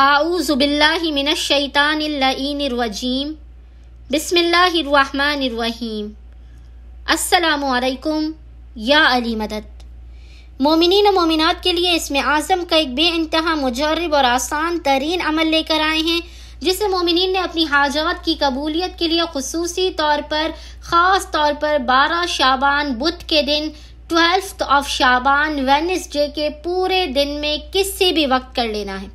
आऊज़बिल्लामिनशैतानरवजीम बिसमीम असलकुम या अली मदद मोमिन मोमिनत के लिए इसमें आज़म का एक बे इंतहा मुजरब और आसान तरीन अमल लेकर आए हैं जिसे मोमिन ने अपनी हाजात की कबूलियत के लिए खसूसी तौर पर ख़ास तौर पर बारह शाबान बुध के दिन ट्वेल्थ ऑफ शाबान वेनसडे के पूरे दिन में किसी भी वक्त कर लेना है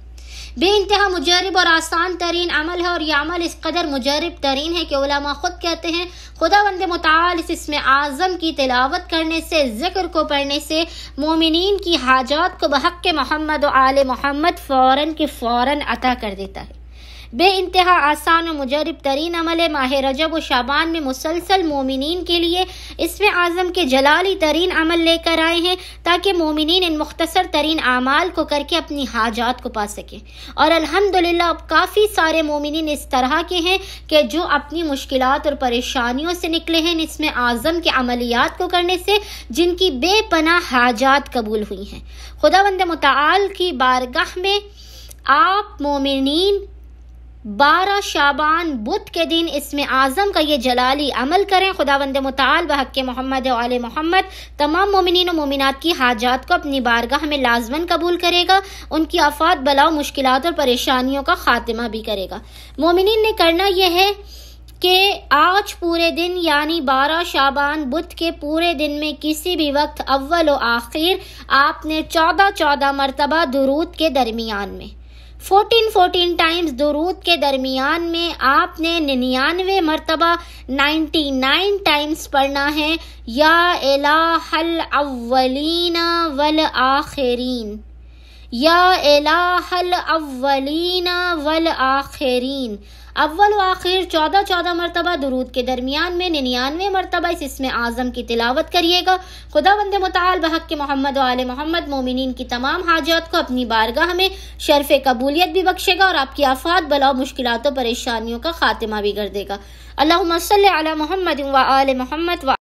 बे इंतहा मुजरब और आसान तरीन अमल है और यह अमल इस कदर मुजरब तरीन है कि उलमा खुद कहते हैं खुदा वंद मताल इस इसमें आज़म की तिलावत करने से जिक्र को पढ़ने से मोमिन की हाजात को बहक के मोहम्मद आल मोहम्मद फ़ौर के फ़ौर अता कर देता है बे इंतहा आसान और मुजरब तरीन अमल है माह रजब व शाबान में मुसलसल मोमिन के लिए इसमें आज़म के जलाली तरीन अमल लेकर आए हैं ताकि मोमिन इन मुख्तर तरीन अमाल को करके अपनी हाजात को पा सकें और अल्हम्दुलिल्लाह अब काफ़ी सारे मोमिन इस तरह के हैं कि जो अपनी मुश्किल और परेशानियों से निकले हैं इसमें आज़म के अमलियात को करने से जिनकी बेपना हाजात कबूल हुई हैं खुदा बंद मताल की बारगाह में आप मोमिन बारह शाबान बुध के दिन इसमें आज़म का ये जलाली अमल करें खुदा बंद मताल बहक मोहम्मद आल मोहम्मद तमाम मोमिन मोमिनत की हाजात को अपनी बारगाह में लाजमन कबूल करेगा उनकी आफात बलाओ मुश्किल और परेशानियों का खात्मा भी करेगा मोमिन ने करना यह है कि आज पूरे दिन यानी बारह शाबान बुध के पूरे दिन में किसी भी वक्त अव्वल व आखिर आपने चौदह चौदह मरतबा दरूद के दरमियान में फोर्टीन फोर्टीन टाइम्स दुरूद के दरमियान में आपने निन्यानवे मरतबा नाइन्टी नाइन टाइम्स पढ़ना है या एला हल अवलिन वल आखरीन या एलाहल अवलीना वल आखरीन अव्वल व आखिर चौदह चौदह मरतबा दरूद के दरमियान में निन्यानवे मरतबा इस इसमें आज़म की तिलावत करिएगा खुदा बंद मताल बहक के मोहम्मद वाल मोहम्मद मोमिन की तमाम हाजात को अपनी बारगाह में शरफ़ कबूलियत भी बख्शेगा और आपकी आफात बलाओ मुश्किल परेशानियों का खात्मा भी कर देगा अल्लाह सल मोहम्मद व आल मोहम्मद व